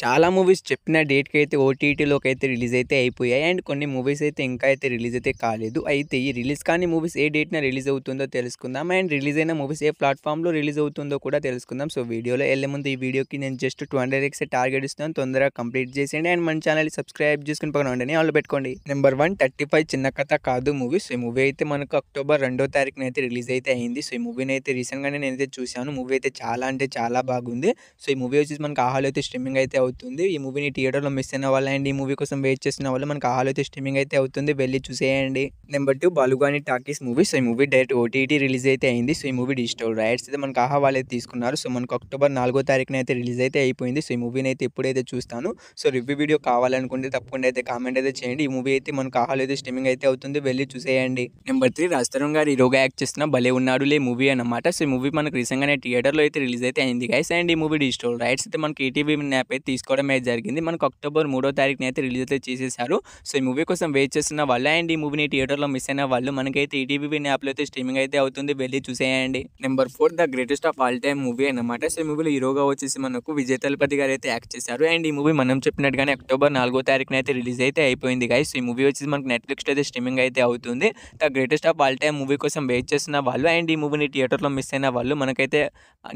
చాలా మూవీస్ చెప్పిన డేట్కి అయితే ఓటీటీలోకి అయితే రిలీజ్ అయితే అయిపోయాయి అండ్ కొన్ని మూవీస్ అయితే ఇంకా అయితే రిలీజ్ అయితే కాలేదు అయితే ఈ రిలీజ్ కానీ మూవీస్ ఏ డేట్న రిలీజ్ అవుతుందో తెలుసుకుందాం అండ్ రిలీజ్ అయిన మూవీస్ ఏ ప్లాట్ఫామ్లో రిలీజ్ అవుతుందో కూడా తెలుసుకుందాం సో వీడియోలో వెళ్ళే ముందు ఈ వీడియోకి నేను జస్ట్ టూ హండ్రెడ్ టార్గెట్ ఇస్తాను తొందరగా కంప్లీట్ చేసేయండి అండ్ మన ఛానల్ సబ్స్క్రైబ్ చేసుకుని పక్కన ఉండండి వాళ్ళు పెట్టుకోండి నెంబర్ వన్ థర్టీ ఫైవ్ చిన్న కథ కాదు మూవీ సో ఈ మూవీ అయితే మనకు అక్టోబర్ రెండో తారీఖున అయితే రిలీజ్ అయితే అయింది సో ఈ మూవీని అయితే రీసెంట్గానే నేనైతే చూశాను మూవీ అయితే చాలా అంటే చాలా బాగుంది సో ఈ మూవీ వచ్చేసి మనకు ఆహాలో అయితే స్ట్రీమింగ్ అయితే అవుతుంది ఈ మూవీని థియేటర్లో మిస్ అయిన వాళ్ళు అండ్ ఈ మూవీ కోసం వెయిట్ చేసిన వాళ్ళు మనకు ఆల్ స్ట్రీమింగ్ అయితే అవుతుంది వెళ్ళి చూసేయండి number two Balugani talkies movie so ఈ మూవీ డైరెక్ట్ ఓటీటీ రిలీజ్ అయితే అయింది సో ఈ మూవీ డిజిటల్ రైట్స్ అయితే మనకు ఆహా వాళ్ళు తీసుకున్నారు సో మనకు అక్టోబర్ నాలుగో తారీఖున అయితే రిలీజ్ అయితే అయిపోయింది సో ఈ మూవీని అయితే ఎప్పుడైతే చూస్తాను సో రివ్యూ వీడియో కావాలనుకుంటే తప్పకుండా అయితే కామెంట్ అయితే చేయండి ఈ మూవీ అయితే మనకు ఆహాలో అయితే స్ట్రీమింగ్ అయితే అవుతుంది వెళ్ళి చూసేయండి నెంబర్ త్రీ రాజతరుణ్ గారు హీరోగా యాక్ట్ చేసిన భలే ఉన్నాడు లే మూవీ అనమాట సో ఈ మూవీ మనకు రీసెంట్గానే థియేటర్లో అయితే రిలీజ్ అయితే అయింది గైస్ అండ్ ఈ మూవీ డిజిటల్ రైట్స్ అయితే మనకి ఈటీవీ యాప్ అయితే తీసుకోవడం అయితే జరిగింది మనకు అక్టోబర్ మూడో తారీఖున అయితే రిలీజ్ అయితే చేసేసారు సో ఈ మూవీ కోసం వెయిట్ చేస్తున్న వాళ్ళే అండ్ ఈ మూవీని థియేటర్లో మిస్ అయిన వాళ్ళు మనకైతే ఈటీవీ యాప్లో అయితే స్ట్రీమింగ్ అయితే అవుతుంది వెళ్ళి చూసేయండి number four the greatest of all time movie అనమాట సో ఈ మూవీలో హీరోగా వచ్చేసి మనకు విజయ్ తలపతి గారు అయితే యాక్ట్ చేశారు అండ్ ఈ మూవీ మనం చెప్పినట్టుగానే అక్టోబర్ నాలుగో తారీఖున అయితే రిలీజ్ అయితే అయిపోయింది సో ఈ మూవీ వచ్చేసి మనకు నెట్ఫ్లిక్స్లో అయితే స్ట్రీమింగ్ అయితే అవుతుంది the greatest of all time movie కోసం వెయిట్ చేస్తున్న వాళ్ళు అండ్ ఈ మూవీని థియేటర్లో మిస్ అయిన వాళ్ళు మనకైతే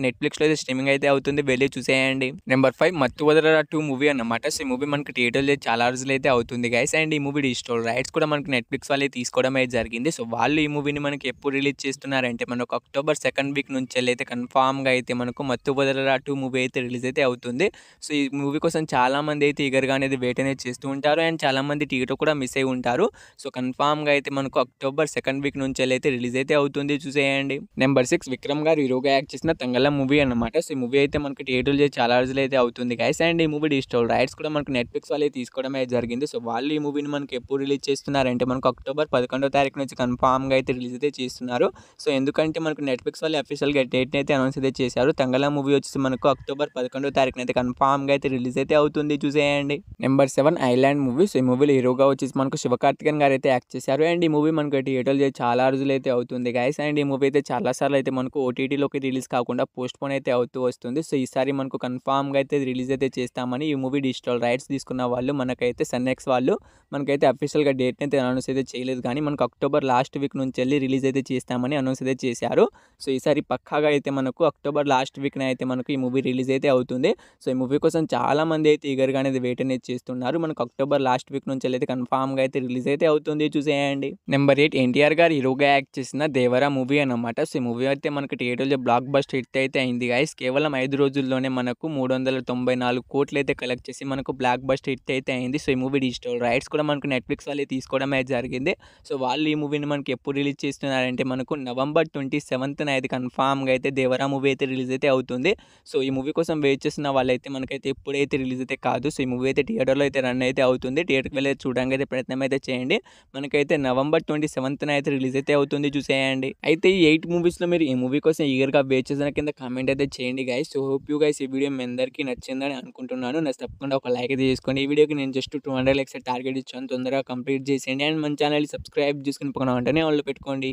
నెట్ఫ్లిక్స్లో అయితే స్ట్రీమింగ్ అయితే అవుతుంది వెళ్ళి చూసేయండి నెంబర్ ఫైవ్ మత్తు వదల డిస్ట్రోలర్ టూ మూవీ అనమాట సో ఈ మూవీ మనకి థియేటర్లో చాలా రోజులు అయితే అవుతుంది గైస్ అండ్ ఈ మూవీ డిజిటల్ రైట్స్ కూడా మనకి నెట్ఫ్లిక్స్ వాళ్ళే తీసుకోవడం అయితే జరిగింది సో వాళ్ళు ఈ మూవీని మనకి ఎప్పుడు రిలీజ్ చేస్తున్నారంటే మనకు అక్టోబర్ సెకండ్ వీక్ నుంచి అయితే కన్ఫామ్గా అయితే మనకు మత్తు బదలరా టూ మూవీ అయితే రిలీజ్ అయితే అవుతుంది సో ఈ మూవీ కోసం చాలామంది అయితే ఈగర్గా అనేది వెయిట్ అనేది చేస్తూ ఉంటారు అండ్ చాలామంది టికెట్ కూడా మిస్ అయి ఉంటారు సో కన్ఫామ్గా అయితే మనకు అక్టోబర్ సెకండ్ వీక్ నుంచి అయితే రిలీజ్ అయితే అవుతుంది చూసేయండి నెంబర్ సిక్స్ విక్రమ్ గారు హీరోగా యాక్ట్ చేసిన తంగళ మూవీ అనమాట సో ఈ మూవీ అయితే మనకి థియేటర్లో చాలా రోజులు అయితే అవుతుంది గైస్ అండ్ అండ్ ఈ మూవీ డిజిటల్ రైట్స్ కూడా మనకు నెట్ఫ్లిక్స్ వాళ్ళే తీసుకోవడమే జరిగింది సో వాళ్ళు ఈ మూవీని మనకి ఎప్పుడు రిలీజ్ చేస్తున్నారంటే మనకు అక్టోబర్ పదకొండో తారీఖు నుంచి కన్ఫామ్గా అయితే రిలీజ్ అయితే చేస్తున్నారు సో ఎందుకంటే మనకు నెట్ఫ్లిక్స్ వాళ్ళు అఫీషియల్గా డేట్ని అయితే అనౌన్స్ అయితే చేశారు తంగళ మూవీ వచ్చేసి మనకు అక్టోబర్ పదకొండో తారీఖున అయితే కన్ఫామ్గా అయితే రిలీజ్ అయితే అవుతుంది చూసేయండి number seven island movie so ఈ మూవీలో హీరోగా వచ్చేసి మనకు శివకార్తికన్ గారు అయితే యాక్ట్ చేశారు అండ్ ఈ మూవీ మనకు థియేటర్లు చాలా రోజులు అయితే అవుతుంది గాయస్ అండ్ ఈ మూవీ అయితే చాలా సార్లు అయితే మనకు ఓటీటీలోకి రిలీజ్ కాకుండా పోస్ట్ పోన్ అయితే అవుతూ వస్తుంది సో ఈసారి మనకు కన్ఫామ్గా అయితే రిలీజ్ అయితే చేసి ఇస్తామని ఈ మూవీ డిజిటల్ రైట్స్ తీసుకున్న వాళ్ళు మనకైతే సన్నెక్స్ వాళ్ళు మనకైతే అఫీషియల్గా డేట్ని అయితే అనౌన్స్ అయితే చేయలేదు కానీ మనకు అక్టోబర్ లాస్ట్ వీక్ నుంచి వెళ్ళి రిలీజ్ అయితే చేస్తామని అనౌన్స్ అయితే చేశారు సో ఈసారి పక్కాగా అయితే మనకు అక్టోబర్ లాస్ట్ వీక్న అయితే మనకు ఈ మూవీ రిలీజ్ అయితే అవుతుంది సో ఈ మూవీ కోసం చాలామంది అయితే ఈగర్గా అనేది వెయిట్ అనేది చేస్తున్నారు మనకు అక్టోబర్ లాస్ట్ వీక్ నుంచి అయితే కన్ఫామ్గా అయితే రిలీజ్ అయితే అవుతుంది చూసేయండి నెంబర్ ఎయిట్ ఎన్టీఆర్ గారు హీరోగా యాక్ట్ చేసిన దేవరా మూవీ అనమాట సో ఈ మూవీ అయితే మనకి థియేటర్లో బ్లాక్ బస్ట్ హిట్ అయితే అయింది గాయస్ కేవలం ఐదు రోజుల్లోనే మనకు మూడు వందల తొంభై నాలుగు కోట్లు అయితే కలెక్ట్ చేసి మనకు బ్లాక్ బస్ట్ హిట్ అయితే అయింది సో ఈ మూవీ డిజిటల్ రైట్స్ కూడా మనకు నెట్ఫ్లిక్స్ వాళ్ళే తీసుకోవడం అయితే జరిగింది సో వాళ్ళు ఈ మూవీని మనకి ఎప్పుడు రిలీజ్ చేస్తున్నారంటే మనకు నవంబర్ ట్వంటీ సెవెంత్న అయితే కన్ఫామ్గా అయితే దేవరా మూవీ అయితే రిలీజ్ అయితే అవుతుంది సో ఈ మూవీ కోసం వెయిట్ చేస్తున్న వాళ్ళైతే మనకైతే ఎప్పుడైతే రిలీజ్ అయితే కాదు సో ఈ మూవీ అయితే థియేటర్లో అయితే రన్ అయితే అవుతుంది థియేటర్కి వెళ్ళి చూడడానికి అయితే ప్రయత్నం అయితే చేయండి మనకైతే నవంబర్ ట్వంటీ సెవెంత్న అయితే రిలీజ్ అయితే అవుతుంది చూసేయండి అయితే ఈ ఎయిట్ మూవీస్లో మీరు ఈ మూవీ కోసం ఈగర్గా వెయిట్ చేసిన కింద కామెంట్ అయితే చేయండి guys so hope you guys ఈ వీడియో మీ అందరికీ నచ్చిందని అనుకుంటున్నాను కోరుకుంటున్నాను నాకు తప్పకుండా ఒక లైక్ తీసుకోండి ఈ వీడియోకి నేను just two hundred likes target ఇచ్చాను తొందరగా కంప్లీట్ చేసేయండి అండ్ మన ఛానల్ సబ్స్క్రైబ్ చేసుకుని పక్కన వాళ్ళు పెట్టుకోండి